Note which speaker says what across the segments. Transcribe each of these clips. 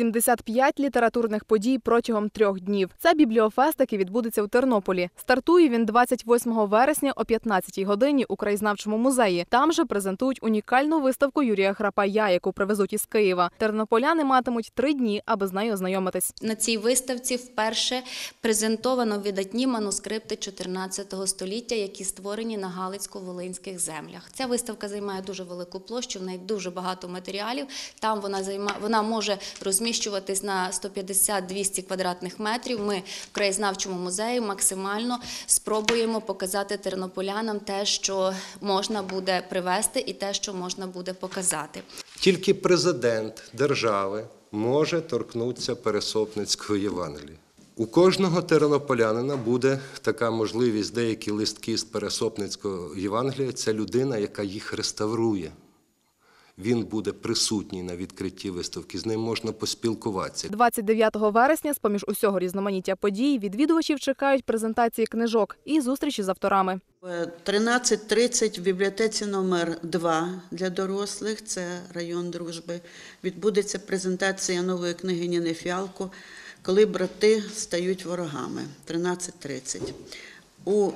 Speaker 1: 75 літературних подій протягом трьох днів. Це бібліофест, який відбудеться у Тернополі. Стартує він 28 вересня о 15-й годині у краєзнавчому музеї. Там же презентують унікальну виставку Юрія Храпая, яку привезуть із Києва. Тернополяни матимуть три дні, аби з нею ознайомитись. На цій виставці вперше презентовано видатні
Speaker 2: манускрипти 14 століття, які створені на Галицько-Волинських землях. Ця виставка займає дуже велику площу. В неї дуже багато матеріалів. Там вона займає, вона може розміщувати розміщуватись на 150-200 квадратних метрів. Ми в краєзнавчому музеї максимально спробуємо показати тернополянам те, що можна буде привезти, і те, що можна буде показати.
Speaker 3: Тільки президент держави може торкнутися пересопницької Євангелії. У кожного тернополянина буде така можливість деякі листки з пересопницького Євангелія. Це людина, яка їх реставрує. Він буде присутній на відкритті виставки. З ним можна поспілкуватися.
Speaker 1: 29 вересня, з поміж усього різноманіття подій, відвідувачів чекають
Speaker 4: презентації книжок і зустрічі з авторами. 13.30 е, в бібліотеці номер 2 для дорослих. Це район дружби. Відбудеться презентація нової книги Ніни Фіалко, коли брати стають ворогами. 13.30. у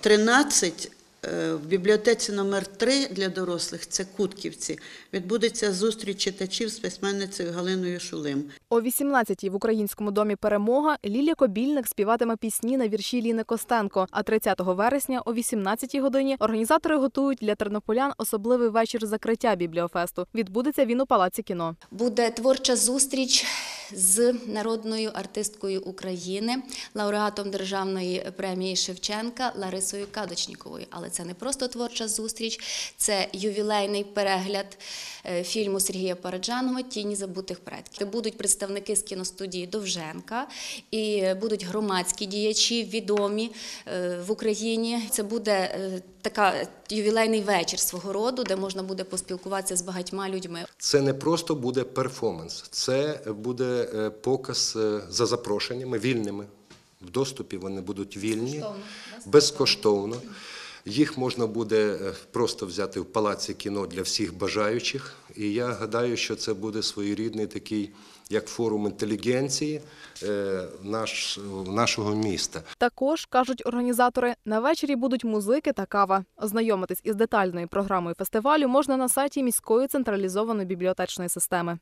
Speaker 4: 13 Е, в бібліотеці номер 3 для дорослих це Кутківці. Відбудеться зустріч читачів з письменницею Галиною Шулим.
Speaker 1: О 18-й в українському домі перемога Лілія Кобільник співатиме пісні на вірші Ліни Костенко. А 30 вересня, о 18-й годині, організатори готують для тернополян особливий вечір закриття бібліофесту. Відбудеться він у палаці кіно. Буде творча зустріч
Speaker 2: з народною артисткою України, лауреатом державної премії Шевченка Ларисою Кадочніковою. Але це не просто творча зустріч, це ювілейний перегляд е, фільму Сергія Параджаного Тіні забутих предків. Будуть представники з кіностудії Довженка і будуть громадські діячі відомі е, в Україні. Це буде е, така ювілейний вечір свого роду, де можна буде поспілкуватися з багатьма людьми.
Speaker 3: Це не просто буде перформанс, це буде е, показ е, за запрошеннями вільними. В доступі вони будуть вільні, безкоштовно. безкоштовно. Їх можна буде е, просто взяти в палаці кіно для всіх бажаючих. І я гадаю, що це буде своєрідний такий. Як форум інтелігенції е, наш, нашого міста,
Speaker 1: також кажуть організатори на вечорі будуть музики та кава. Ознайомитись із детальною програмою фестивалю можна на сайті міської централізованої бібліотечної системи.